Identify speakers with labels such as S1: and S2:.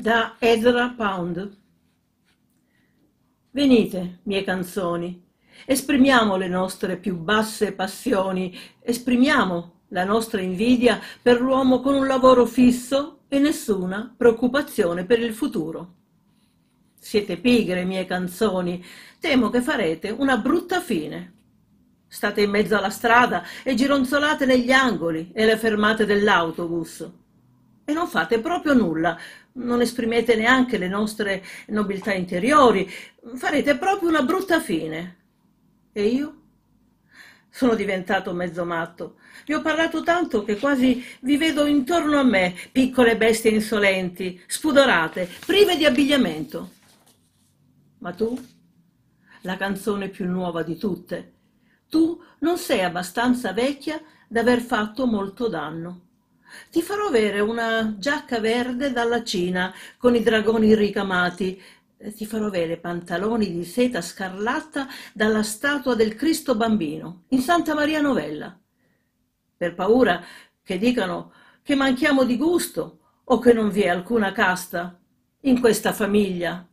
S1: da Ezra
S2: Pound. Venite, mie canzoni, esprimiamo le nostre più basse passioni, esprimiamo la nostra invidia per l'uomo con un lavoro fisso e nessuna preoccupazione per il futuro. Siete pigre, mie canzoni, temo che farete una brutta fine. State in mezzo alla strada e gironzolate negli angoli e le fermate dell'autobus e non fate proprio nulla, non esprimete neanche le nostre nobiltà interiori, farete proprio una brutta fine. E io? Sono diventato mezzo matto. Vi ho parlato tanto che quasi vi vedo intorno a me, piccole bestie insolenti, spudorate, prive di abbigliamento. Ma tu? La canzone più nuova di tutte. Tu non sei abbastanza vecchia da aver fatto molto danno. Ti farò avere una giacca verde dalla Cina con i dragoni ricamati. Ti farò avere pantaloni di seta scarlatta dalla statua del Cristo bambino in Santa Maria Novella. Per paura che dicano che manchiamo di gusto o che non vi è alcuna casta in questa
S3: famiglia.